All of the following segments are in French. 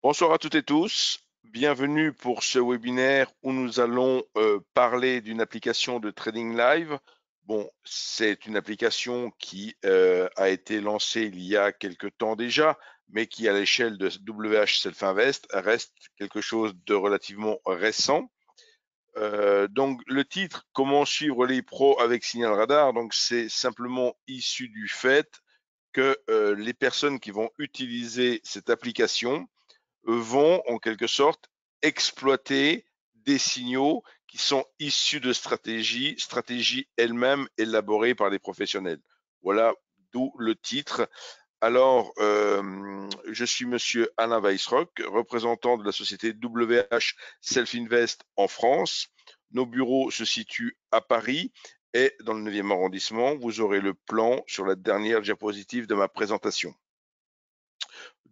Bonsoir à toutes et tous. Bienvenue pour ce webinaire où nous allons euh, parler d'une application de Trading Live. Bon, c'est une application qui euh, a été lancée il y a quelque temps déjà, mais qui à l'échelle de WH Self Invest reste quelque chose de relativement récent. Euh, donc le titre Comment suivre les pros avec Signal Radar, donc c'est simplement issu du fait que les personnes qui vont utiliser cette application vont en quelque sorte exploiter des signaux qui sont issus de stratégies, stratégies elles-mêmes élaborées par les professionnels. Voilà d'où le titre. Alors, euh, je suis Monsieur Alain Weissrock, représentant de la société WH Self Invest en France. Nos bureaux se situent à Paris et dans le 9e arrondissement. Vous aurez le plan sur la dernière diapositive de ma présentation.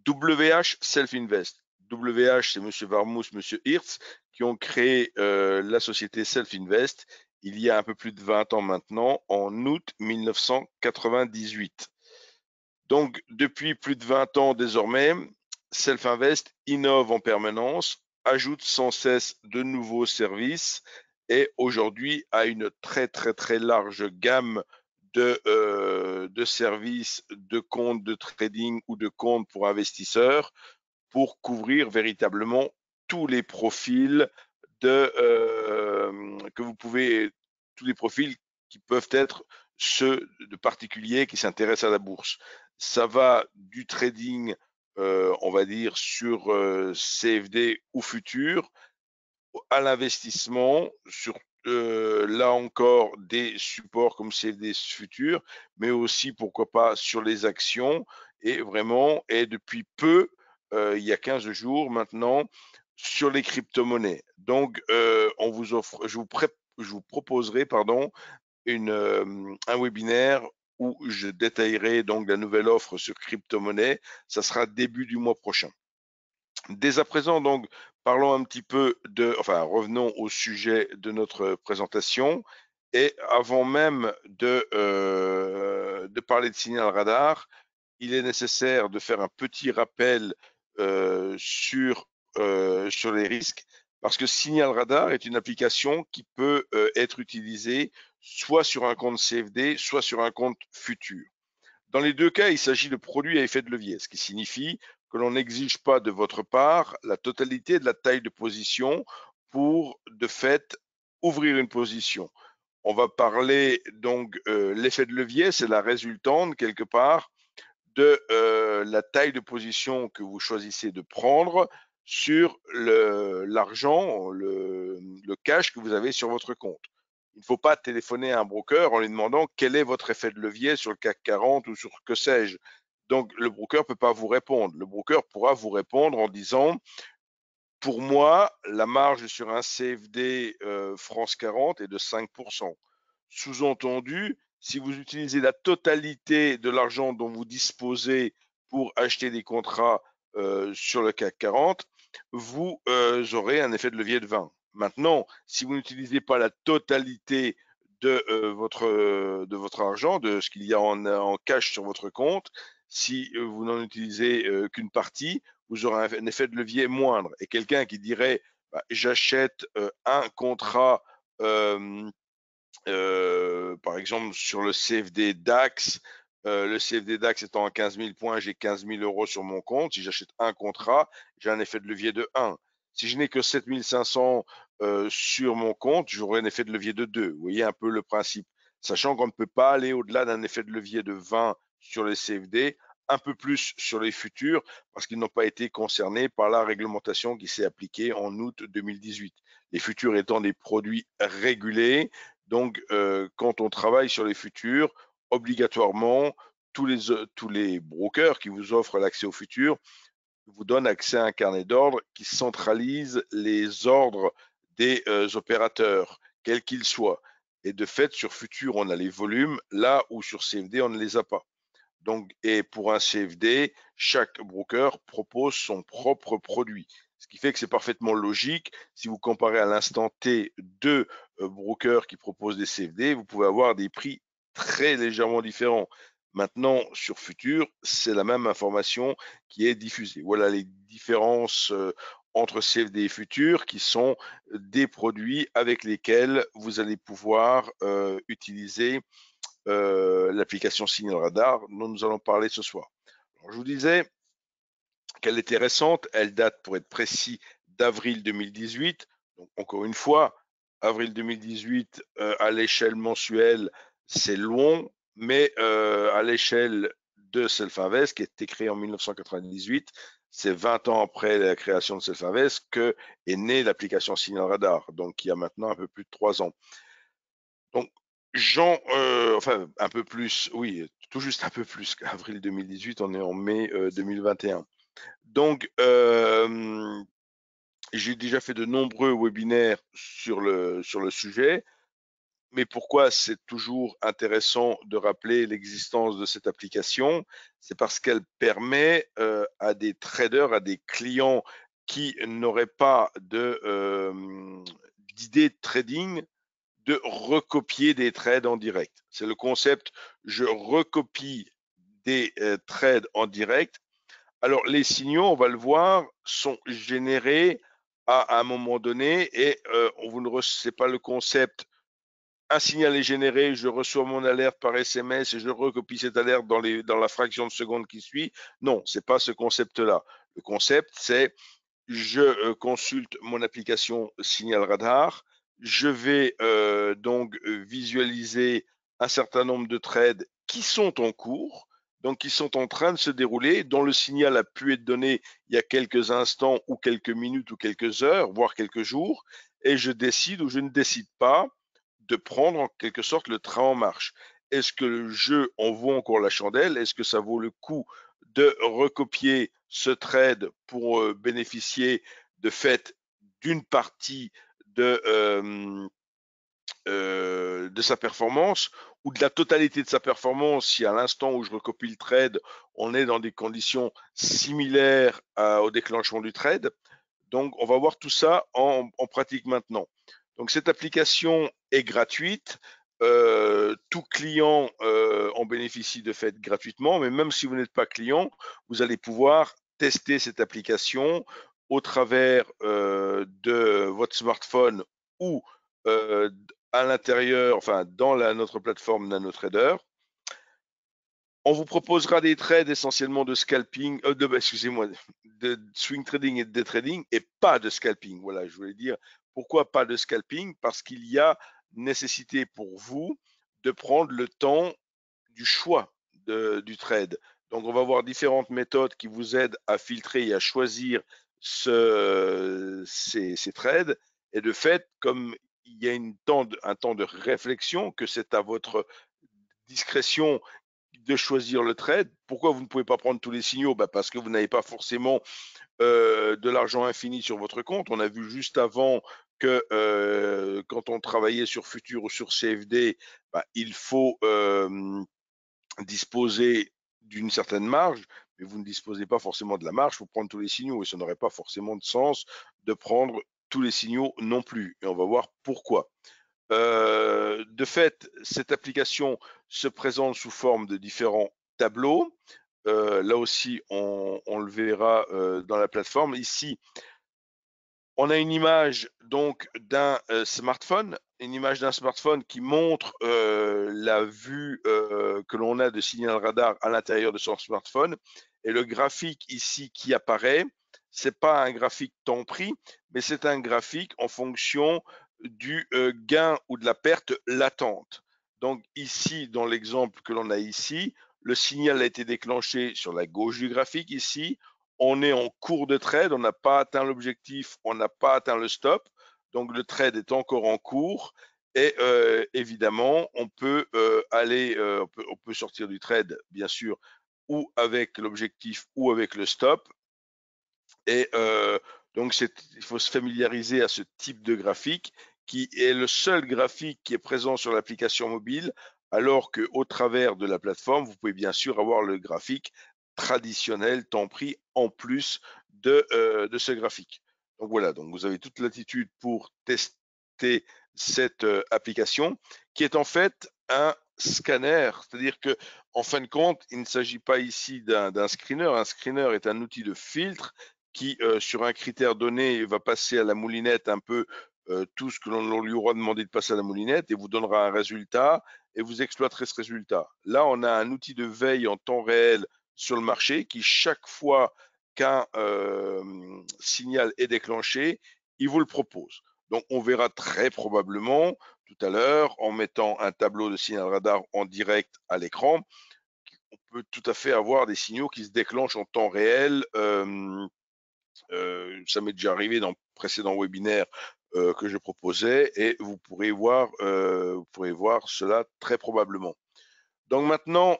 WH Selfinvest. WH, c'est M. Varmous, M. Hirtz, qui ont créé euh, la société Selfinvest il y a un peu plus de 20 ans maintenant, en août 1998. Donc, depuis plus de 20 ans désormais, Self innove en permanence, ajoute sans cesse de nouveaux services et aujourd'hui a une très très très large gamme de, euh, de services de comptes de trading ou de comptes pour investisseurs pour couvrir véritablement tous les profils de, euh, que vous pouvez, tous les profils qui peuvent être ceux de particuliers qui s'intéressent à la bourse. Ça va du trading, euh, on va dire, sur euh, CFD ou futur, à l'investissement, sur là encore des supports comme CFD futur, mais aussi pourquoi pas sur les actions et vraiment, et depuis peu, euh, il y a 15 jours maintenant sur les crypto-monnaies. Donc, euh, on vous offre, je vous, je vous proposerai pardon, une, euh, un webinaire où je détaillerai donc la nouvelle offre sur crypto-monnaie. Ça sera début du mois prochain. Dès à présent, donc, parlons un petit peu de, enfin, revenons au sujet de notre présentation. Et avant même de, de parler de signal radar, il est nécessaire de faire un petit rappel euh, sur, euh, sur les risques parce que Signal Radar est une application qui peut euh, être utilisée soit sur un compte CFD, soit sur un compte futur. Dans les deux cas, il s'agit de produits à effet de levier, ce qui signifie que l'on n'exige pas de votre part la totalité de la taille de position pour, de fait, ouvrir une position. On va parler donc euh, l'effet de levier, c'est la résultante quelque part de euh, la taille de position que vous choisissez de prendre sur l'argent, le, cash que vous avez sur votre compte. Il ne faut pas téléphoner à un broker en lui demandant quel est votre effet de levier sur le CAC 40 ou sur que sais-je. Donc le broker ne peut pas vous répondre. Le broker pourra vous répondre en disant pour moi, la marge sur un CFD euh, France 40 est de 5%. Sous-entendu, si vous utilisez la totalité de l'argent dont vous disposez pour acheter des contrats euh, sur le CAC 40, vous euh, aurez un effet de levier de 20. Maintenant, si vous n'utilisez pas la totalité euh, de, votre, argent, de ce qu'il y a en, cash sur votre compte, si vous n'en utilisez qu'une partie, vous aurez un, effet de levier moindre. Et quelqu'un qui dirait bah, j'achète un contrat euh, par exemple, sur le CFD DAX, euh, le CFD DAX étant à 15 000 points, j'ai 15 000 euros sur mon compte. Si j'achète un contrat, j'ai un effet de levier de 1. Si je n'ai que 7 500 euh, sur mon compte, j'aurai un effet de levier de 2. Vous voyez un peu le principe. Sachant qu'on ne peut pas aller au-delà d'un effet de levier de 20 sur les CFD, un peu plus sur les futurs parce qu'ils n'ont pas été concernés par la réglementation qui s'est appliquée en août 2018. Les futurs étant des produits régulés, donc, euh, quand on travaille sur les futurs, obligatoirement, tous les, euh, tous les brokers qui vous offrent l'accès aux futurs vous donnent accès à un carnet d'ordre qui centralise les ordres des euh, opérateurs, quels qu'ils soient. Et de fait, sur Futur, on a les volumes, là où sur CFD, on ne les a pas. Donc, et pour un CFD, chaque broker propose son propre produit. Ce qui fait que c'est parfaitement logique. Si vous comparez à l'instant T deux euh, brokers qui proposent des CFD, vous pouvez avoir des prix très légèrement différents. Maintenant, sur Futur, c'est la même information qui est diffusée. Voilà les différences euh, entre CFD et Futur qui sont des produits avec lesquels vous allez pouvoir euh, utiliser l'application Signal Radar dont nous allons parler ce soir. je vous disais, elle était récente. Elle date, pour être précis, d'avril 2018. Donc, encore une fois, avril 2018, euh, à l'échelle mensuelle, c'est long, mais euh, à l'échelle de Self-Invest, qui a été créé en 1998, c'est 20 ans après la création de Self-Invest que est née l'application Signal Radar, donc il y a maintenant un peu plus de trois ans. Donc, Jean, euh, enfin, un peu plus, oui, tout juste un peu plus qu'avril 2018, on est en mai 2021. Donc, j'ai déjà fait de nombreux webinaires sur le, sujet, mais pourquoi c'est toujours intéressant de rappeler l'existence de cette application C'est parce qu'elle permet euh, à des traders, à des clients qui n'auraient pas d'idée de, trading, de recopier des trades en direct. C'est le concept, je recopie des euh, trades en direct alors, les signaux, on va le voir, sont générés à un moment donné et ce euh, vous ne pas le concept. Un signal est généré, je reçois mon alerte par SMS et je recopie cette alerte dans, la fraction de seconde qui suit. Non, ce n'est pas ce concept-là. Le concept, c'est je euh, consulte mon application Signal Radar, je vais euh, donc visualiser un certain nombre de trades qui sont en cours donc ils sont en train de se dérouler, dont le signal a pu être donné il y a quelques instants ou quelques minutes ou quelques heures, voire quelques jours, et je décide ou je ne décide pas de prendre en quelque sorte le train en marche. Est-ce que le jeu en vaut encore la chandelle Est-ce que ça vaut le coup de recopier ce trade pour euh, bénéficier de fait d'une partie de, euh, euh, de sa performance ou de la totalité de sa performance si à l'instant où je recopie le trade, on est dans des conditions similaires au déclenchement du trade. Donc, on va voir tout ça en, pratique maintenant. Donc, cette application est gratuite. Euh, tout client euh, en bénéficie de fait gratuitement, mais même si vous n'êtes pas client, vous allez pouvoir tester cette application au travers de votre smartphone ou à l'intérieur, enfin dans la, notre plateforme NanoTrader. On vous proposera des trades essentiellement de scalping, euh, de, bah, excusez-moi, de swing trading et de trading et pas de scalping. Voilà, je voulais dire pourquoi pas de scalping Parce qu'il y a nécessité pour vous de prendre le temps du choix du trade. Donc, on va voir différentes méthodes qui vous aident à filtrer et à choisir ce, ces, ces, trades. Et de fait, comme il y a un temps de réflexion, que c'est à votre discrétion de choisir le trade. Pourquoi vous ne pouvez pas prendre tous les signaux bah, Parce que vous n'avez pas forcément euh, de l'argent infini sur votre compte. On a vu juste avant que euh, quand on travaillait sur Futur ou sur CFD, bah, il faut disposer d'une certaine marge, mais vous ne disposez pas forcément de la marge pour prendre tous les signaux et ça n'aurait pas forcément de sens de prendre tous les signaux non plus. Et on va voir pourquoi. Euh, de fait, cette application se présente sous forme de différents tableaux. Euh, là aussi, on, le verra euh, dans la plateforme. Ici, on a une image donc d'un smartphone, une image d'un smartphone qui montre la vue que l'on a de signal radar à l'intérieur de son smartphone et le graphique ici qui apparaît c'est pas un graphique temps pris, mais c'est un graphique en fonction du euh, gain ou de la perte latente. Donc ici, dans l'exemple que l'on a ici, le signal a été déclenché sur la gauche du graphique ici. On est en cours de trade, on n'a pas atteint l'objectif, on n'a pas atteint le stop. Donc le trade est encore en cours et euh, évidemment on peut euh, aller, on peut sortir du trade bien sûr ou avec l'objectif ou avec le stop et euh, donc, il faut se familiariser à ce type de graphique qui est le seul graphique qui est présent sur l'application mobile, alors qu'au travers de la plateforme, vous pouvez bien sûr avoir le graphique traditionnel, tant pris, en plus euh, de, ce graphique. Donc voilà, donc vous avez toute l'attitude pour tester cette euh, application qui est en fait un scanner, c'est-à-dire que en fin de compte, il ne s'agit pas ici d'un screener. Un screener est un outil de filtre qui, euh, sur un critère donné, va passer à la moulinette un peu euh, tout ce que l'on lui aura demandé de passer à la moulinette et vous donnera un résultat et vous exploiterez ce résultat. Là, on a un outil de veille en temps réel sur le marché qui, chaque fois qu'un euh, signal est déclenché, il vous le propose. Donc, on verra très probablement tout à l'heure en mettant un tableau de signal radar en direct à l'écran. On peut tout à fait avoir des signaux qui se déclenchent en temps réel euh, ça m'est déjà arrivé dans le précédent webinaire euh, que je proposais et euh, vous pourrez voir, cela très probablement. Donc maintenant,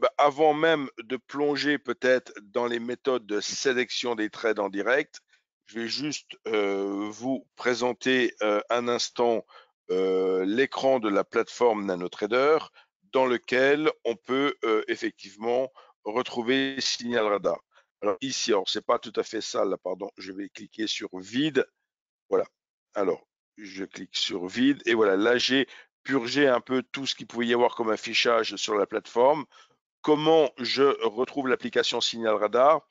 bah, avant même de plonger peut-être dans les méthodes de sélection des trades en direct, je vais juste vous présenter un instant l'écran de la plateforme NanoTrader dans lequel on peut effectivement retrouver Signal Radar ici, alors c'est pas tout à fait ça, là, pardon, je vais cliquer sur vide. Voilà. Alors, je clique sur vide et voilà, là j'ai purgé un peu tout ce qu'il pouvait y avoir comme affichage sur la plateforme. Comment je retrouve l'application Signal Radar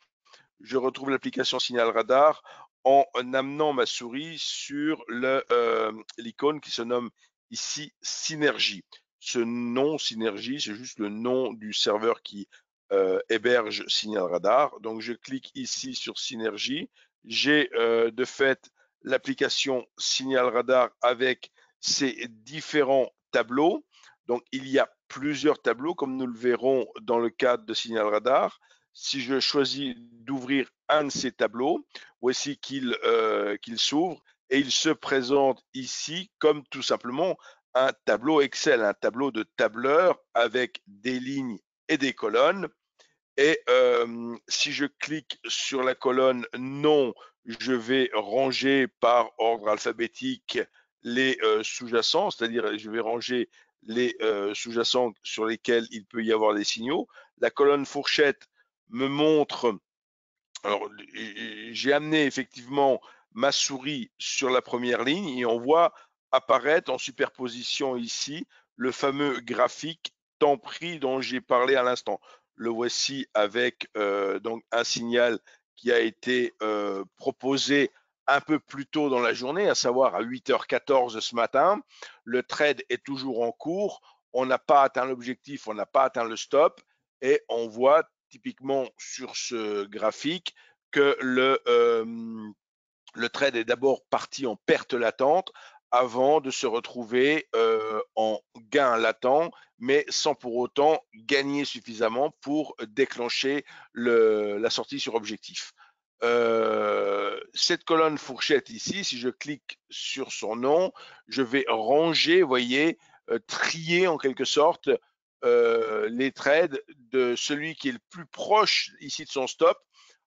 Je retrouve l'application Signal Radar en amenant ma souris sur euh, l'icône qui se nomme ici Synergie. Ce nom Synergie, c'est juste le nom du serveur qui euh, héberge Signal Radar. Donc, je clique ici sur Synergie. J'ai euh, de fait l'application Signal Radar avec ses différents tableaux. Donc, il y a plusieurs tableaux, comme nous le verrons dans le cadre de Signal Radar. Si je choisis d'ouvrir un de ces tableaux, voici qu'il euh, s'ouvre et il se présente ici comme tout simplement un tableau Excel, un tableau de tableur avec des lignes et des colonnes. Et euh, si je clique sur la colonne Non », je vais ranger par ordre alphabétique les euh, sous-jacents, c'est-à-dire je vais ranger les euh, sous-jacents sur lesquels il peut y avoir des signaux. La colonne fourchette me montre, alors j'ai amené effectivement ma souris sur la première ligne et on voit apparaître en superposition ici le fameux graphique temps pris dont j'ai parlé à l'instant le voici avec euh, donc un signal qui a été euh, proposé un peu plus tôt dans la journée, à savoir à 8h14 ce matin. Le trade est toujours en cours. On n'a pas atteint l'objectif, on n'a pas atteint le stop. Et on voit typiquement sur ce graphique que le, euh, le trade est d'abord parti en perte latente avant de se retrouver euh, en gain latent, mais sans pour autant gagner suffisamment pour déclencher la sortie sur objectif. Euh, cette colonne fourchette ici, si je clique sur son nom, je vais ranger, voyez, euh, trier en quelque sorte les trades de celui qui est le plus proche ici de son stop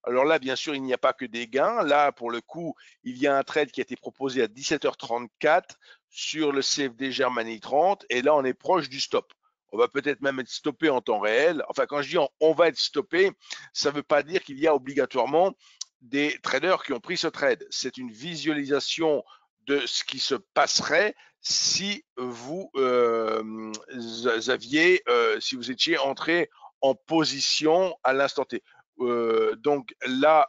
alors là, bien sûr, il n'y a pas que des gains. Là, pour le coup, il y a un trade qui a été proposé à 17h34 sur le CFD Germany 30 et là, on est proche du stop. On va peut-être même être stoppé en temps réel. Enfin, quand je dis on, va être stoppé, ça ne veut pas dire qu'il y a obligatoirement des traders qui ont pris ce trade. C'est une visualisation de ce qui se passerait si vous, euh, aviez, euh, si vous étiez entré en position à l'instant T donc là,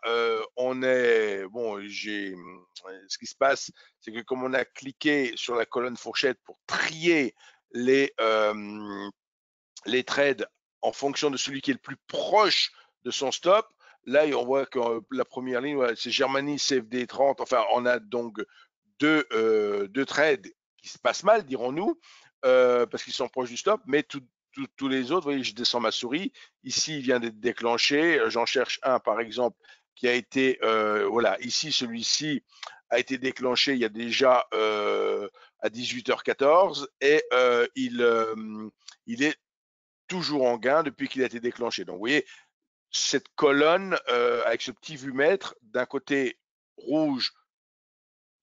on est bon. J'ai mmh, ce qui se passe, c'est que comme on a cliqué sur la colonne fourchette pour trier les les trades en fonction de celui qui est le plus proche de son stop, là on voit que la première ligne, c'est Germany CFD 30. Enfin, on a donc deux deux trades qui se passent mal, dirons-nous, parce qu'ils sont proches du stop, mais tout, tous les autres, voyez, je descends ma souris. Ici, il vient d'être déclenché. J'en cherche un, par exemple, qui a été, euh, voilà, ici, celui-ci a été déclenché il y a déjà euh, à 18h14 et euh, il, il est toujours en gain depuis qu'il a été déclenché. Donc, vous voyez, cette colonne avec ce petit vue-mètre, d'un côté rouge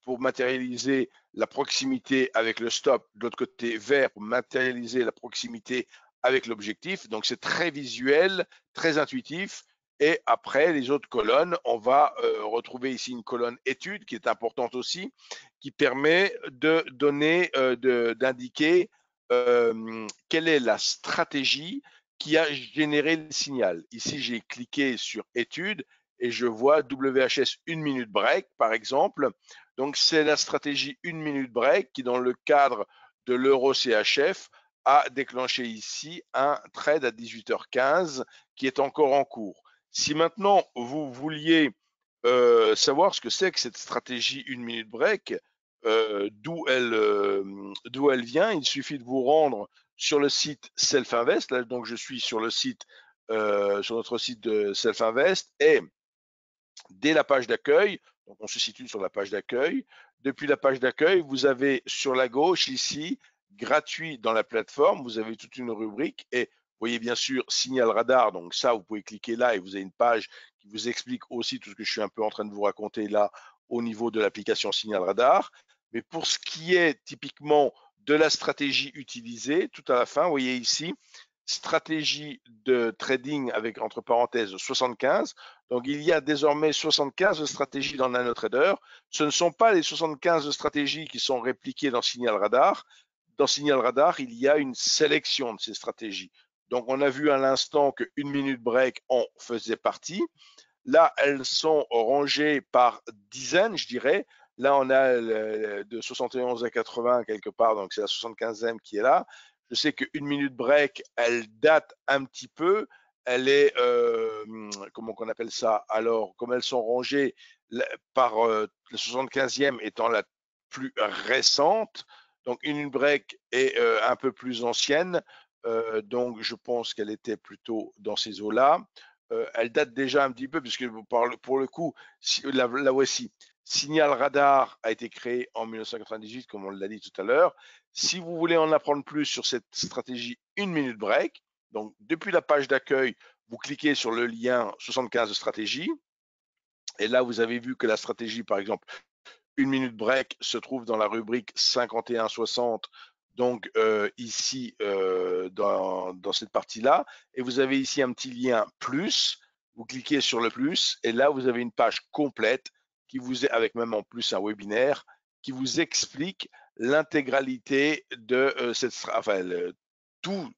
pour matérialiser la proximité avec le stop, de l'autre côté vert pour matérialiser la proximité avec l'objectif. Donc c'est très visuel, très intuitif. Et après, les autres colonnes, on va euh, retrouver ici une colonne "Étude" qui est importante aussi, qui permet de donner, euh, d'indiquer euh, quelle est la stratégie qui a généré le signal. Ici, j'ai cliqué sur "Étude" et je vois WHS 1 minute break, par exemple. Donc, c'est la stratégie 1 minute break qui, dans le cadre de l'euro CHF, a déclenché ici un trade à 18h15 qui est encore en cours. Si maintenant vous vouliez euh, savoir ce que c'est que cette stratégie une minute break, euh, d'où elle, euh, d'où elle vient, il suffit de vous rendre sur le site Self-Invest. Là, donc je suis sur le site, sur notre site de Self-Invest et dès la page d'accueil, donc on se situe sur la page d'accueil, depuis la page d'accueil, vous avez sur la gauche ici gratuit dans la plateforme. Vous avez toute une rubrique et vous voyez bien sûr Signal Radar. Donc ça, vous pouvez cliquer là et vous avez une page qui vous explique aussi tout ce que je suis un peu en train de vous raconter là au niveau de l'application Signal Radar. Mais pour ce qui est typiquement de la stratégie utilisée, tout à la fin, vous voyez ici, stratégie de trading avec entre parenthèses 75. Donc il y a désormais 75 stratégies dans NanoTrader. Ce ne sont pas les 75 stratégies qui sont répliquées dans Signal Radar, dans Signal Radar, il y a une sélection de ces stratégies. Donc, on a vu à l'instant qu'une minute break en faisait partie. Là, elles sont rangées par dizaines, je dirais. Là, on a de 71 à 80 quelque part, donc c'est la 75e qui est là. Je sais qu'une minute break, elle date un petit peu. Elle est, euh, comment qu'on appelle ça Alors, comme elles sont rangées par euh, la 75e étant la plus récente, donc une minute break est euh, un peu plus ancienne, euh, donc je pense qu'elle était plutôt dans ces eaux-là. Euh, elle date déjà un petit peu, puisque pour le coup, la, la, voici. Signal Radar a été créé en 1998, comme on l'a dit tout à l'heure. Si vous voulez en apprendre plus sur cette stratégie une minute break, donc depuis la page d'accueil, vous cliquez sur le lien 75 de stratégie. Et là, vous avez vu que la stratégie, par exemple, une minute break se trouve dans la rubrique 5160, donc euh, ici euh, dans, cette partie-là. Et vous avez ici un petit lien plus. Vous cliquez sur le plus et là, vous avez une page complète qui vous est, avec même en plus un webinaire, qui vous explique l'intégralité de euh, cette, enfin, tout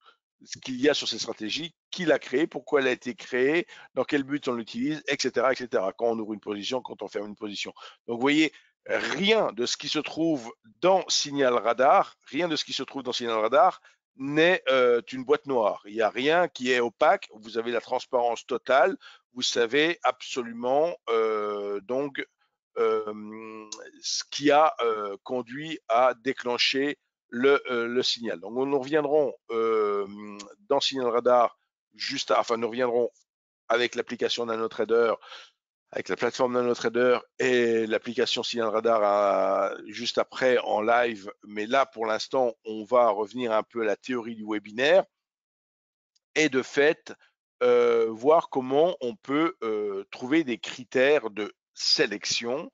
ce qu'il y a sur cette stratégie, qui l'a créée, pourquoi elle a été créée, dans quel but on l'utilise, etc., etc. Quand on ouvre une position, quand on ferme une position. Donc, vous voyez, rien de ce qui se trouve dans Signal Radar, rien de ce qui se trouve dans Signal Radar n'est euh, une boîte noire. Il n'y a rien qui est opaque. Vous avez la transparence totale. Vous savez absolument euh, donc euh, ce qui a conduit à déclencher le, signal. Donc nous reviendrons dans Signal Radar juste, à, enfin nous reviendrons avec l'application NanoTrader avec la plateforme NanoTrader et l'application Signal Radar juste après en live. Mais là, pour l'instant, on va revenir un peu à la théorie du webinaire et de fait euh, voir comment on peut euh, trouver des critères de sélection.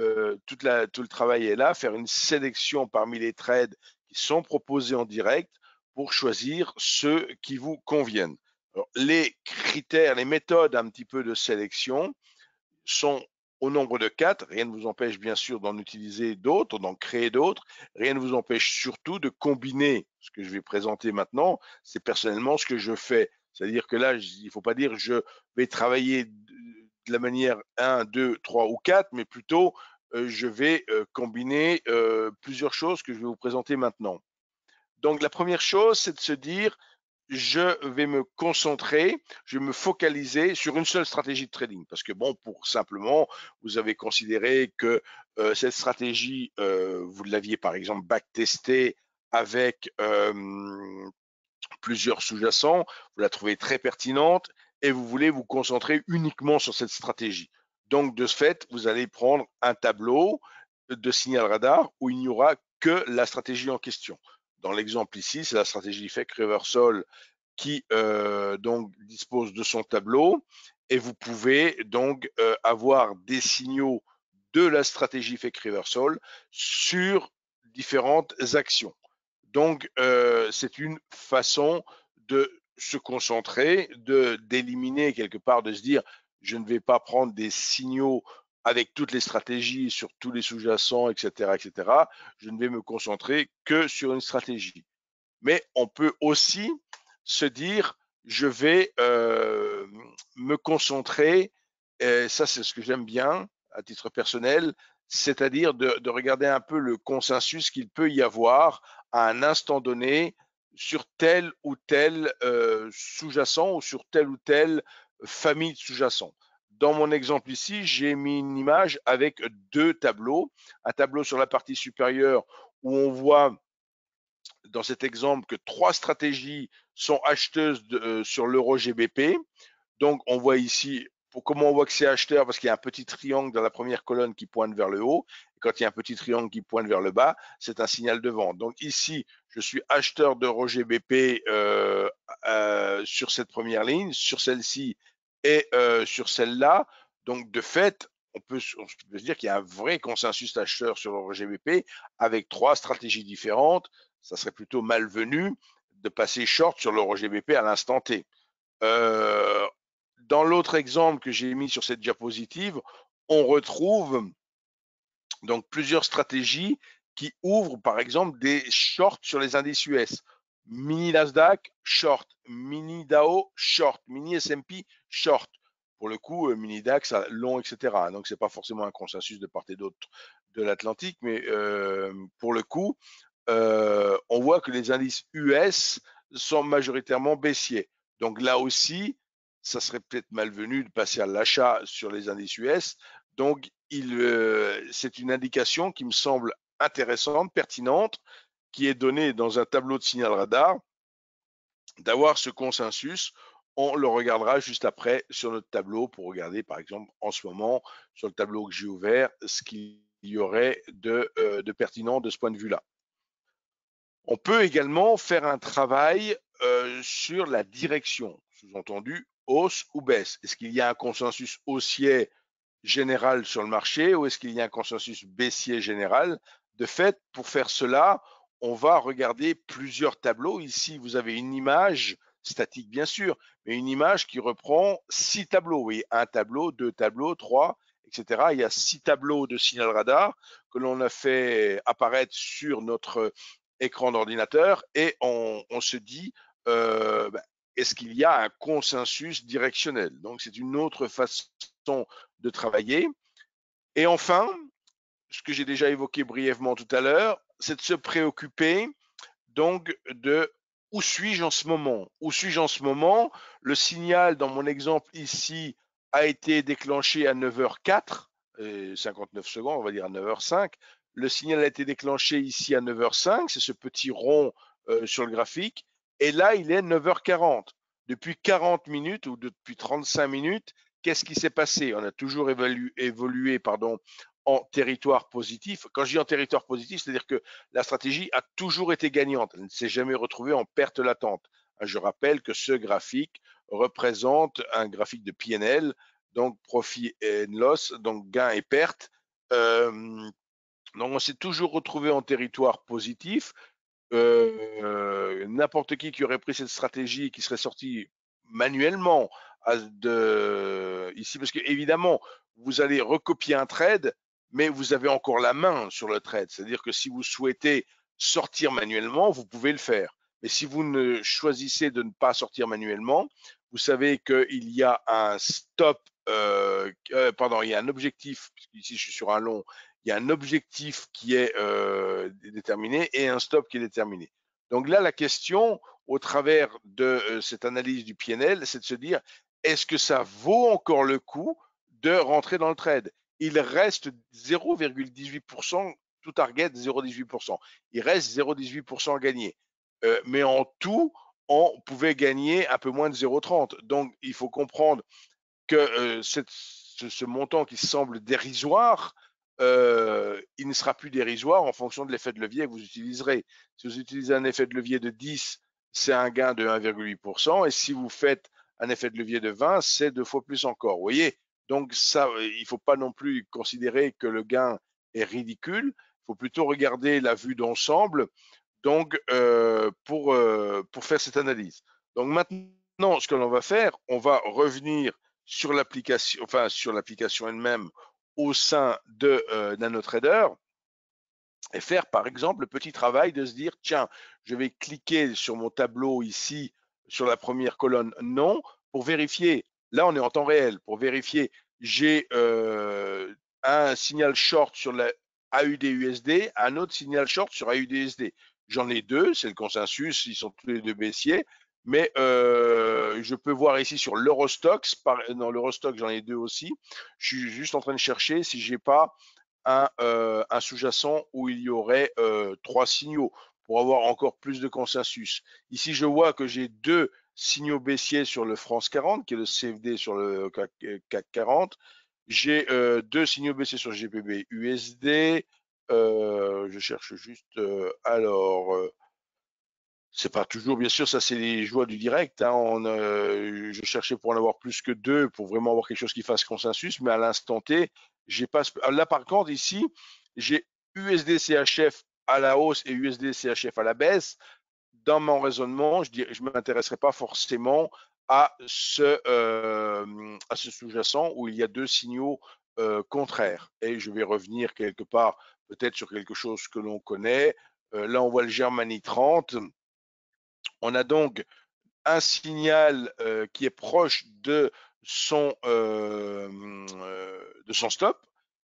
Euh, tout le travail est là, faire une sélection parmi les trades qui sont proposés en direct pour choisir ceux qui vous conviennent. les critères, les méthodes un petit peu de sélection, sont au nombre de quatre. Rien ne vous empêche bien sûr d'en utiliser d'autres, d'en créer d'autres. Rien ne vous empêche surtout de combiner ce que je vais présenter maintenant. C'est personnellement ce que je fais. C'est-à-dire que là, il ne faut pas dire je vais travailler de la manière 1, 2, 3 ou 4, mais plutôt euh, je vais euh, combiner euh, plusieurs choses que je vais vous présenter maintenant. Donc la première chose, c'est de se dire, je vais me concentrer, je vais me focaliser sur une seule stratégie de trading. Parce que bon, pour simplement, vous avez considéré que euh, cette stratégie, euh, vous l'aviez par exemple backtestée avec euh, plusieurs sous-jacents, vous la trouvez très pertinente et vous voulez vous concentrer uniquement sur cette stratégie. Donc, de ce fait, vous allez prendre un tableau de signal radar où il n'y aura que la stratégie en question. Dans l'exemple ici, c'est la stratégie Fake Reversal qui euh, donc dispose de son tableau et vous pouvez donc euh, avoir des signaux de la stratégie Fake Reversal sur différentes actions. Donc, euh, c'est une façon de se concentrer, de d'éliminer quelque part, de se dire, je ne vais pas prendre des signaux avec toutes les stratégies, sur tous les sous-jacents, etc., etc., je ne vais me concentrer que sur une stratégie. Mais on peut aussi se dire, je vais euh, me concentrer, et ça c'est ce que j'aime bien à titre personnel, c'est-à-dire de, regarder un peu le consensus qu'il peut y avoir à un instant donné sur tel ou tel euh, sous-jacent ou sur telle ou telle euh, famille de sous-jacents. Dans mon exemple ici, j'ai mis une image avec deux tableaux. Un tableau sur la partie supérieure où on voit dans cet exemple que trois stratégies sont acheteuses euh, sur l'euro GBP. Donc, on voit ici comment on voit que c'est acheteur parce qu'il y a un petit triangle dans la première colonne qui pointe vers le haut. Et quand il y a un petit triangle qui pointe vers le bas, c'est un signal de vente. Donc ici, je suis acheteur d'euro GBP euh, euh, sur cette première ligne. Sur celle-ci, et euh, sur celle-là, donc de fait, on peut, se dire qu'il y a un vrai consensus acheteur sur le GBP avec trois stratégies différentes. Ça serait plutôt malvenu de passer short sur l'euro GBP à l'instant T. Euh, dans l'autre exemple que j'ai mis sur cette diapositive, on retrouve donc plusieurs stratégies qui ouvrent par exemple des shorts sur les indices US mini Nasdaq, short, mini DAO, short, mini S&P, short. Pour le coup, euh, mini DAX, long, etc. Donc, ce n'est pas forcément un consensus de part et d'autre de l'Atlantique, mais euh, pour le coup, euh, on voit que les indices US sont majoritairement baissiers. Donc là aussi, ça serait peut-être malvenu de passer à l'achat sur les indices US. Donc, c'est une indication qui me semble intéressante, pertinente, qui est donné dans un tableau de signal radar, d'avoir ce consensus. On le regardera juste après sur notre tableau pour regarder, par exemple, en ce moment, sur le tableau que j'ai ouvert, ce qu'il y aurait de, euh, pertinent de ce point de vue-là. On peut également faire un travail euh, sur la direction, sous-entendu hausse ou baisse. Est-ce qu'il y a un consensus haussier général sur le marché ou est-ce qu'il y a un consensus baissier général De fait, pour faire cela, on va regarder plusieurs tableaux. Ici, vous avez une image statique, bien sûr, mais une image qui reprend six tableaux. Oui, un tableau, deux tableaux, trois, etc. Il y a six tableaux de signal radar que l'on a fait apparaître sur notre écran d'ordinateur et on, se dit, euh, bah, est-ce qu'il y a un consensus directionnel Donc, c'est une autre façon de travailler. Et enfin, ce que j'ai déjà évoqué brièvement tout à l'heure, c'est de se préoccuper donc de où suis-je en ce moment Où suis-je en ce moment Le signal dans mon exemple ici a été déclenché à 9h04, 59 secondes, on va dire à 9h05. Le signal a été déclenché ici à 9h05, c'est ce petit rond euh, sur le graphique. Et là, il est 9h40. Depuis 40 minutes ou depuis 35 minutes, qu'est-ce qui s'est passé On a toujours évolué pardon, en territoire positif. Quand je dis en territoire positif, c'est-à-dire que la stratégie a toujours été gagnante. Elle ne s'est jamais retrouvée en perte latente. Je rappelle que ce graphique représente un graphique de PNL, donc profit et loss, donc gain et perte. Euh, donc on s'est toujours retrouvé en territoire positif. Euh, euh, n'importe qui qui aurait pris cette stratégie, qui serait sorti manuellement de, ici, parce que évidemment, vous allez recopier un trade mais vous avez encore la main sur le trade. C'est-à-dire que si vous souhaitez sortir manuellement, vous pouvez le faire. Mais si vous ne choisissez de ne pas sortir manuellement, vous savez qu'il y a un stop, euh, euh il y a un objectif, ici je suis sur un long, il y a un objectif qui est euh, déterminé et un stop qui est déterminé. Donc là, la question, au travers de euh, cette analyse du PNL, c'est de se dire, est-ce que ça vaut encore le coup de rentrer dans le trade il reste 0,18%, tout target 0,18%. Il reste 0,18% à gagner. mais en tout, on pouvait gagner un peu moins de 0,30. Donc, il faut comprendre que euh, ce, montant qui semble dérisoire, euh, il ne sera plus dérisoire en fonction de l'effet de levier que vous utiliserez. Si vous utilisez un effet de levier de 10, c'est un gain de 1,8%. Et si vous faites un effet de levier de 20, c'est deux fois plus encore. Vous voyez, donc ça, euh, il ne faut pas non plus considérer que le gain est ridicule. Il faut plutôt regarder la vue d'ensemble. Donc euh, pour euh, pour faire cette analyse. Donc maintenant, ce que l'on va faire, on va revenir sur l'application, enfin sur l'application elle-même au sein de NanoTrader et faire par exemple le petit travail de se dire tiens, je vais cliquer sur mon tableau ici sur la première colonne non pour vérifier Là, on est en temps réel pour vérifier. J'ai euh, un signal short sur la aud un autre signal short sur aud J'en ai deux, c'est le consensus, ils sont tous les deux baissiers. Mais euh, je peux voir ici sur l'Eurostox, dans l'Eurostox j'en ai deux aussi. Je suis juste en train de chercher si j'ai pas un, euh, sous-jacent où il y aurait trois signaux pour avoir encore plus de consensus. Ici je vois que j'ai deux signaux baissiers sur le France 40, qui est le CFD sur le CAC 40. Euh, j'ai euh, deux signaux baissiers sur GPB USD. Euh, je cherche juste. alors, c'est pas toujours, bien sûr, ça c'est les joies du direct. Hein. je cherchais pour en avoir plus que deux, pour vraiment avoir quelque chose qui fasse consensus, mais à l'instant T, j'ai pas. Là par contre, ici, j'ai USD CHF à la hausse et USD CHF à la baisse dans mon raisonnement, je ne m'intéresserai pas forcément euh, à ce, sous-jacent où il y a deux signaux euh, contraires. Et je vais revenir quelque part peut-être sur quelque chose que l'on connaît. Euh, là, on voit le Germany 30. On a donc un signal qui est proche de son, de son stop,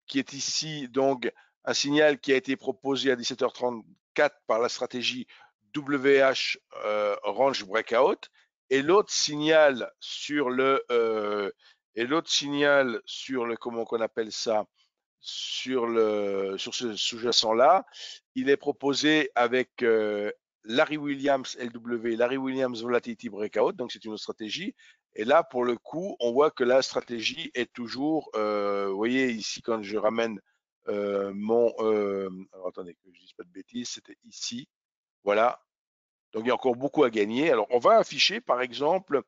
qui est ici donc un signal qui a été proposé à 17h34 par la stratégie WH euh, Range Breakout et l'autre signal sur le euh, et l'autre signal sur le comment qu'on appelle ça sur le sur ce sous-jacent là, il est proposé avec euh, Larry Williams LW, Larry Williams Volatility Breakout, donc c'est une stratégie. Et là, pour le coup, on voit que la stratégie est toujours, euh, vous voyez ici quand je ramène mon, attendez que je dise pas de bêtises, c'était ici, voilà. Donc, il y a encore beaucoup à gagner. Alors, on va afficher, par exemple,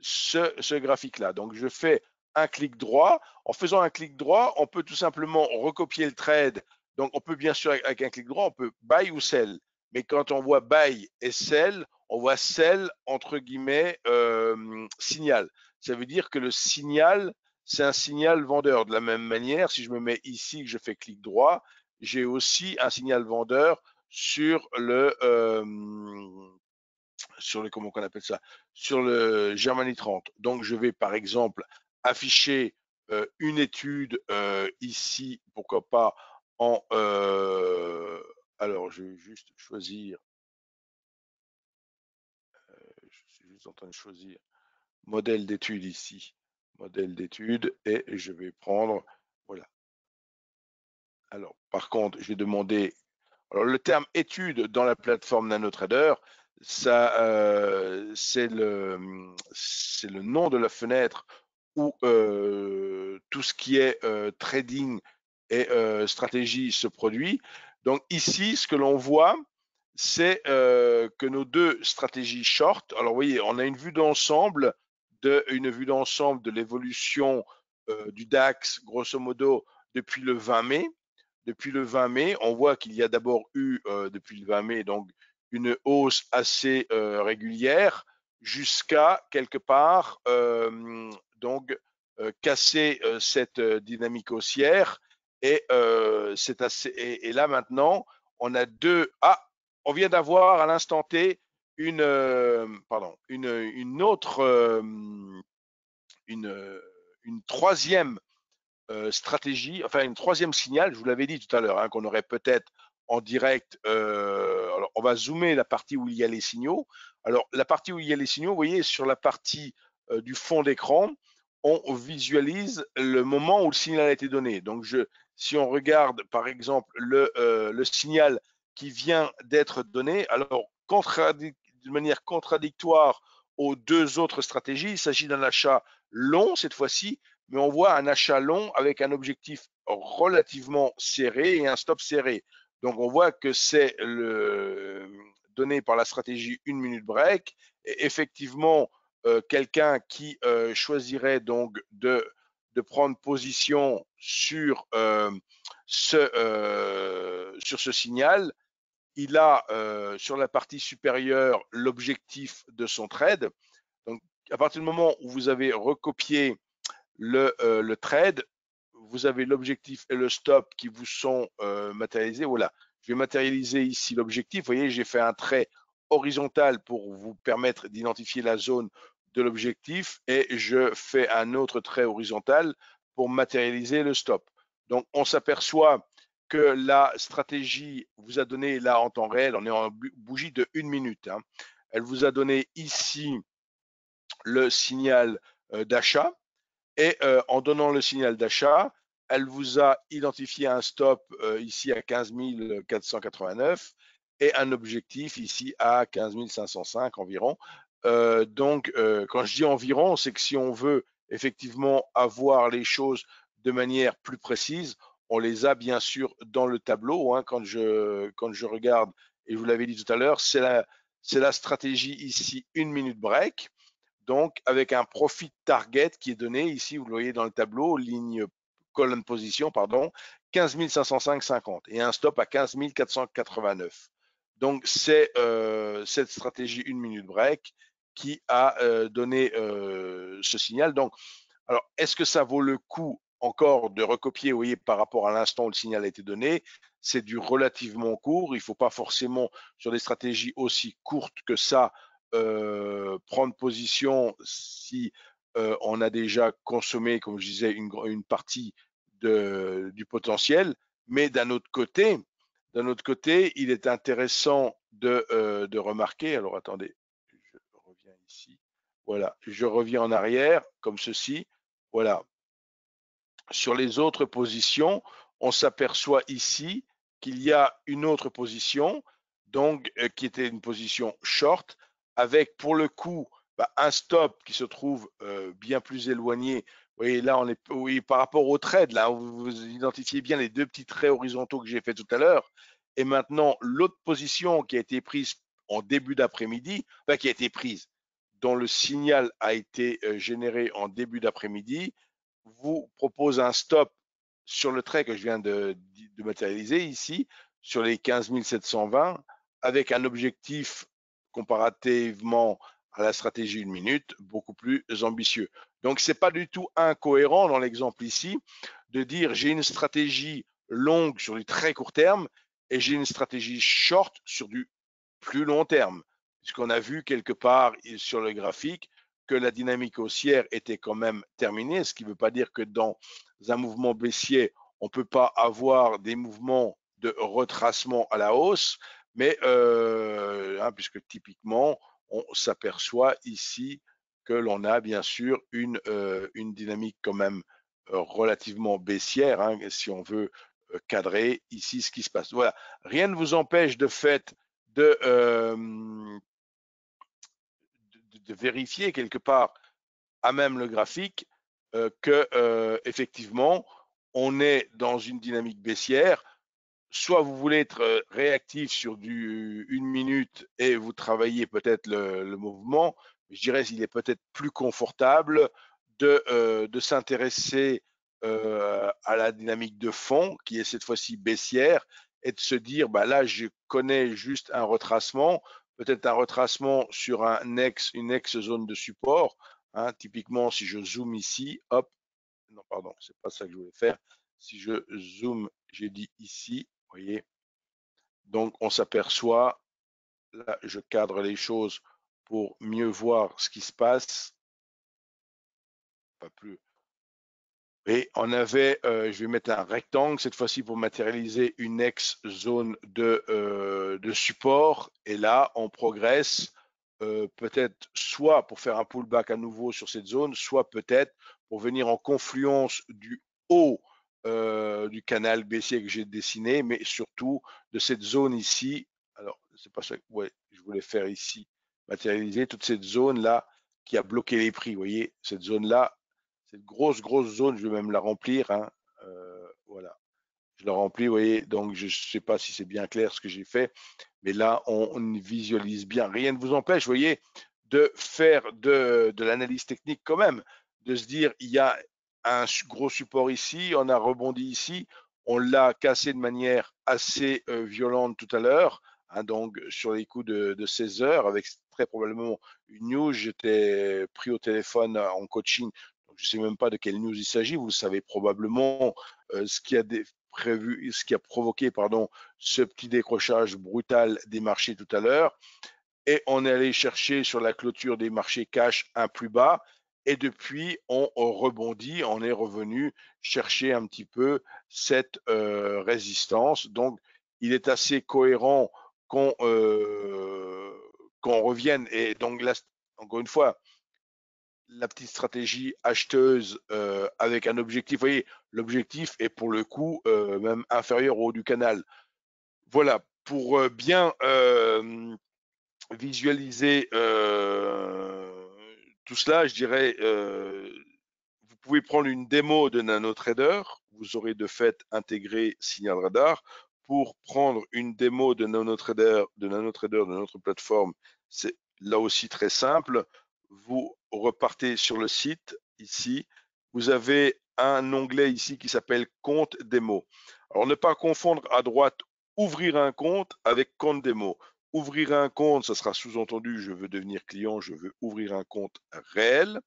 ce, graphique-là. Donc, je fais un clic droit. En faisant un clic droit, on peut tout simplement recopier le trade. Donc, on peut bien sûr, avec un clic droit, on peut buy ou sell. Mais quand on voit buy et sell, on voit sell entre guillemets euh, signal. Ça veut dire que le signal, c'est un signal vendeur. De la même manière, si je me mets ici, que je fais clic droit, j'ai aussi un signal vendeur sur le sur comment qu'on appelle ça sur le Germany 30. Donc je vais par exemple afficher une étude ici, pourquoi pas en alors je vais juste choisir je suis juste en train de choisir modèle d'étude ici, modèle d'étude et je vais prendre voilà. Alors par contre, je vais alors, le terme étude dans la plateforme NanoTrader, ça, euh, c'est le, le, nom de la fenêtre où euh, tout ce qui est euh, trading et euh, stratégie se produit. Donc ici, ce que l'on voit, c'est que nos deux stratégies short, alors vous voyez, on a une vue d'ensemble de une vue d'ensemble de l'évolution du DAX, grosso modo, depuis le 20 mai depuis le 20 mai. On voit qu'il y a d'abord eu, euh, depuis le 20 mai, donc une hausse assez euh, régulière jusqu'à quelque part euh, donc casser cette dynamique haussière et c'est assez là maintenant on a deux ah on vient d'avoir à l'instant T une pardon une autre une une troisième euh, stratégie, enfin une troisième signal, je vous l'avais dit tout à l'heure, hein, qu'on aurait peut-être en direct, euh, on va zoomer la partie où il y a les signaux. Alors la partie où il y a les signaux, vous voyez sur la partie euh, du fond d'écran, on visualise le moment où le signal a été donné. Donc je, si on regarde par exemple le, le signal qui vient d'être donné, alors de manière contradictoire aux deux autres stratégies, il s'agit d'un achat long cette fois-ci, mais on voit un achat long avec un objectif relativement serré et un stop serré. Donc on voit que c'est le donné par la stratégie une minute break. Et effectivement, euh, quelqu'un qui euh, choisirait donc de, de, prendre position sur, euh, ce, sur ce signal, il a sur la partie supérieure l'objectif de son trade. Donc à partir du moment où vous avez recopié euh, le, trade, vous avez l'objectif et le stop qui vous sont euh, matérialisés. Voilà, je vais matérialiser ici l'objectif. Vous voyez, j'ai fait un trait horizontal pour vous permettre d'identifier la zone de l'objectif et je fais un autre trait horizontal pour matérialiser le stop. Donc, on s'aperçoit que la stratégie vous a donné là en temps réel, on est en bougie de une minute. Hein. Elle vous a donné ici le signal euh, d'achat et euh, en donnant le signal d'achat, elle vous a identifié un stop euh, ici à 15 489 et un objectif ici à 15 505 environ. Euh, donc, euh, quand je dis environ, c'est que si on veut effectivement avoir les choses de manière plus précise, on les a bien sûr dans le tableau. Hein, quand, je, quand je regarde, et je vous l'avais dit tout à l'heure, c'est la, la stratégie ici, une minute break donc avec un profit target qui est donné ici, vous le voyez dans le tableau, ligne colonne position, pardon, 15 505,50 et un stop à 15 489. Donc c'est euh, cette stratégie 1 minute break qui a euh, donné euh, ce signal. Donc, alors est-ce que ça vaut le coup encore de recopier, vous voyez, par rapport à l'instant où le signal a été donné C'est du relativement court. Il ne faut pas forcément sur des stratégies aussi courtes que ça euh, prendre position si euh, on a déjà consommé, comme je disais, une, partie du potentiel, mais d'un autre côté, d'un autre côté, il est intéressant euh, de, remarquer. Alors attendez, je reviens ici. Voilà, je reviens en arrière comme ceci. Voilà. Sur les autres positions, on s'aperçoit ici qu'il y a une autre position, donc qui était une position short, avec pour le coup bah, un stop qui se trouve euh, bien plus éloigné. Vous voyez là, on est par rapport au trade, là, vous identifiez bien les deux petits traits horizontaux que j'ai fait tout à l'heure. Et maintenant, l'autre position qui a été prise en début d'après-midi, qui a été prise, dont le signal a été euh, généré en début d'après-midi, vous propose un stop sur le trait que je viens de matérialiser ici, sur les 15 720, avec un objectif comparativement à la stratégie une minute, beaucoup plus ambitieux. Donc, ce n'est pas du tout incohérent dans l'exemple ici de dire j'ai une stratégie longue sur du très court terme et j'ai une stratégie short sur du plus long terme. Puisqu'on a vu quelque part sur le graphique que la dynamique haussière était quand même terminée, ce qui ne veut pas dire que dans un mouvement baissier, on ne peut pas avoir des mouvements de retracement à la hausse, mais, euh, hein, puisque typiquement, on s'aperçoit ici que l'on a bien sûr une, euh, dynamique quand même euh, relativement baissière, hein, si on veut cadrer ici ce qui se passe. Voilà, rien ne vous empêche de fait de, de, vérifier quelque part à même le graphique que effectivement on est dans une dynamique baissière soit vous voulez être euh, réactif sur du une minute et vous travaillez peut-être le, mouvement, je dirais qu'il est peut-être plus confortable de, euh, de s'intéresser euh, à la dynamique de fond qui est cette fois-ci baissière et de se dire bah là je connais juste un retracement, peut-être un retracement sur un ex, une ex zone de support. Hein, typiquement si je zoome ici, hop, non pardon, c'est pas ça que je voulais faire. Si je zoome, j'ai dit ici, voyez Donc, on s'aperçoit, là, je cadre les choses pour mieux voir ce qui se passe. Pas plus. Et on avait, euh, je vais mettre un rectangle cette fois-ci pour matérialiser une ex-zone de, euh, support. Et là, on progresse euh, peut-être soit pour faire un pullback à nouveau sur cette zone, soit peut-être pour venir en confluence du haut euh, du canal baissier que j'ai dessiné, mais surtout de cette zone ici. Alors, c'est pas ça ouais, je voulais faire ici, matérialiser toute cette zone-là qui a bloqué les prix. Vous voyez, cette zone-là, cette grosse, grosse zone, je vais même la remplir. Hein, euh, voilà, je la remplis, vous voyez, donc je ne sais pas si c'est bien clair ce que j'ai fait, mais là, on, visualise bien. Rien ne vous empêche, vous voyez, de faire de, de l'analyse technique quand même, de se dire, il y a un gros support ici, on a rebondi ici, on l'a cassé de manière assez euh, violente tout à l'heure, hein, donc sur les coups de, 16 heures, avec très probablement une news. J'étais pris au téléphone en coaching, je ne sais même pas de quelle news il s'agit. Vous savez probablement, euh, ce qui a des, ce qui a provoqué pardon, ce petit décrochage brutal des marchés tout à l'heure. Et on est allé chercher sur la clôture des marchés cash un plus bas. Et depuis, on rebondit, on est revenu chercher un petit peu cette euh, résistance. Donc, il est assez cohérent euh, qu'on revienne. Et donc, là, encore une fois, la petite stratégie acheteuse euh, avec un objectif. Vous voyez, l'objectif est pour le coup même inférieur au haut du canal. Voilà, pour bien visualiser tout cela, je dirais, euh, vous pouvez prendre une démo de NanoTrader, vous aurez de fait intégré Signal Radar. Pour prendre une démo de NanoTrader, de NanoTrader de notre plateforme, c'est là aussi très simple. Vous repartez sur le site ici. Vous avez un onglet ici qui s'appelle Compte démo. Alors ne pas confondre à droite ouvrir un compte avec compte démo. Ouvrir un compte, ça sera sous-entendu, je veux devenir client, je veux ouvrir un compte réel.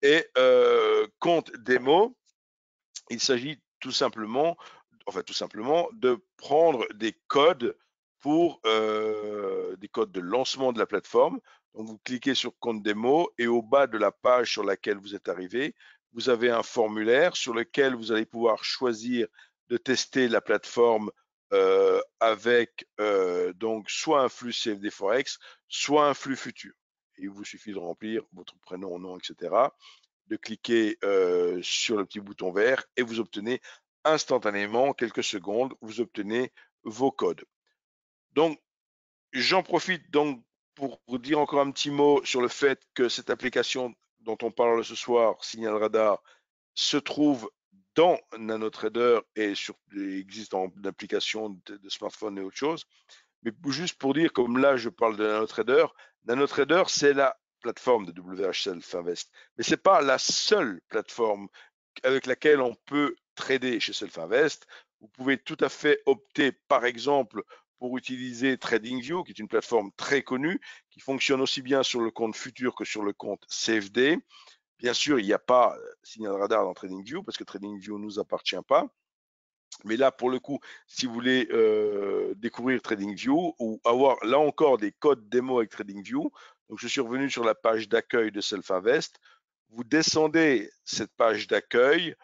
Et euh, compte démo, il s'agit tout simplement, tout simplement, de prendre des codes pour euh, des codes de lancement de la plateforme. Donc vous cliquez sur compte démo et au bas de la page sur laquelle vous êtes arrivé, vous avez un formulaire sur lequel vous allez pouvoir choisir de tester la plateforme euh, avec euh, donc soit un flux CFD Forex, soit un flux futur. Il vous suffit de remplir votre prénom, nom, etc., de cliquer euh, sur le petit bouton vert et vous obtenez instantanément, quelques secondes, vous obtenez vos codes. Donc, j'en profite donc pour vous dire encore un petit mot sur le fait que cette application dont on parle ce soir, Signal Radar, se trouve dans NanoTrader et sur, existe en application de, smartphone et autre chose. Mais juste pour dire, comme là je parle de NanoTrader, NanoTrader c'est la plateforme de WH Self Invest, mais n'est pas la seule plateforme avec laquelle on peut trader chez Self Invest. Vous pouvez tout à fait opter, par exemple, pour utiliser TradingView, qui est une plateforme très connue, qui fonctionne aussi bien sur le compte futur que sur le compte CFD. Bien sûr, il n'y a pas euh, signal radar dans TradingView parce que TradingView ne nous appartient pas. Mais là, pour le coup, si vous voulez euh, découvrir TradingView ou avoir là encore des codes démo avec TradingView, donc je suis revenu sur la page d'accueil de Self-Invest. Vous descendez cette page d'accueil.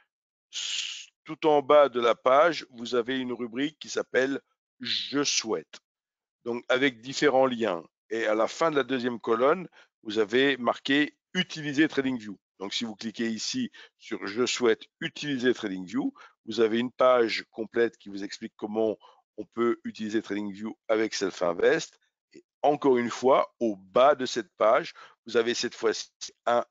Tout en bas de la page, vous avez une rubrique qui s'appelle Je souhaite. Donc avec différents liens. Et à la fin de la deuxième colonne, vous avez marqué Utiliser TradingView. Donc, si vous cliquez ici sur Je souhaite utiliser TradingView, vous avez une page complète qui vous explique comment on peut utiliser TradingView avec Self-Invest. Et encore une fois, au bas de cette page, vous avez cette fois-ci un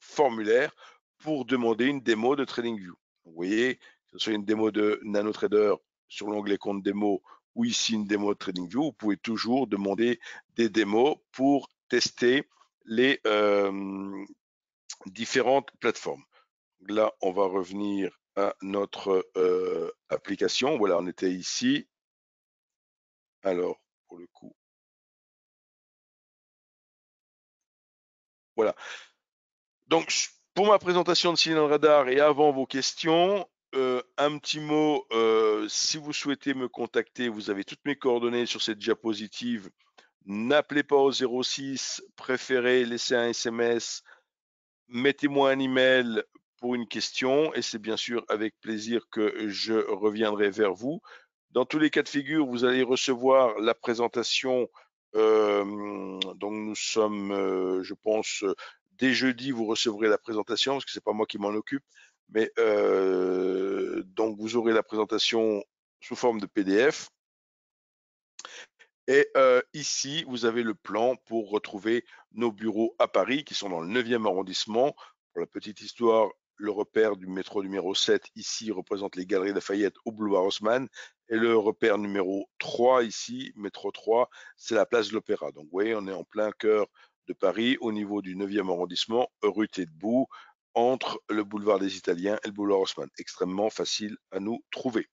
formulaire pour demander une démo de TradingView. Vous voyez, que ce soit une démo de NanoTrader sur l'onglet compte démo ou ici une démo de TradingView, vous pouvez toujours demander des démos pour tester les, euh, différentes plateformes. Là, on va revenir à notre euh, application. Voilà, on était ici. Alors, pour le coup. Voilà. Donc, pour ma présentation de Signal Radar et avant vos questions, euh, un petit mot, euh, si vous souhaitez me contacter, vous avez toutes mes coordonnées sur cette diapositive. N'appelez pas au 06, préférez laisser un SMS mettez-moi un email pour une question et c'est bien sûr avec plaisir que je reviendrai vers vous. Dans tous les cas de figure, vous allez recevoir la présentation. Euh, donc nous sommes, euh, je pense, dès jeudi, vous recevrez la présentation parce que c'est pas moi qui m'en occupe. Mais euh, donc vous aurez la présentation sous forme de PDF. Et euh, ici, vous avez le plan pour retrouver nos bureaux à Paris qui sont dans le 9e arrondissement. Pour la petite histoire, le repère du métro numéro 7 ici représente les galeries Lafayette au boulevard Haussmann. Et le repère numéro 3 ici, métro 3, c'est la place de l'Opéra. Donc vous voyez, on est en plein cœur de Paris au niveau du 9e arrondissement, rue Tédebout, entre le boulevard des Italiens et le boulevard Haussmann. Extrêmement facile à nous trouver.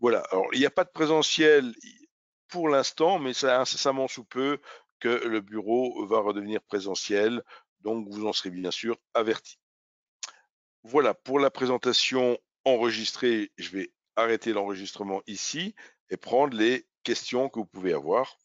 Voilà, alors il n'y a pas de présentiel pour l'instant, mais c'est incessamment sous peu que le bureau va redevenir présentiel. Donc, vous en serez bien sûr averti. Voilà pour la présentation enregistrée. Je vais arrêter l'enregistrement ici et prendre les questions que vous pouvez avoir.